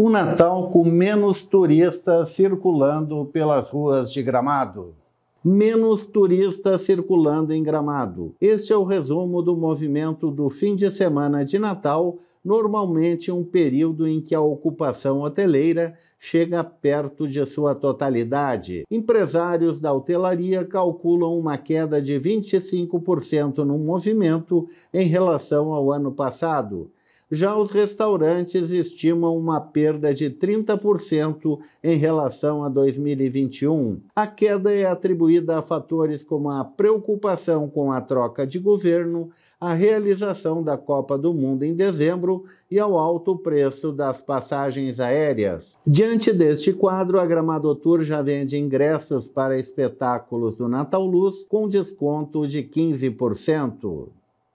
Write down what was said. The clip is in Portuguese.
Um Natal com menos turistas circulando pelas ruas de Gramado. Menos turistas circulando em Gramado. Este é o resumo do movimento do fim de semana de Natal, normalmente um período em que a ocupação hoteleira chega perto de sua totalidade. Empresários da hotelaria calculam uma queda de 25% no movimento em relação ao ano passado. Já os restaurantes estimam uma perda de 30% em relação a 2021. A queda é atribuída a fatores como a preocupação com a troca de governo, a realização da Copa do Mundo em dezembro e ao alto preço das passagens aéreas. Diante deste quadro, a Gramado Tour já vende ingressos para espetáculos do Natal Luz com desconto de 15%.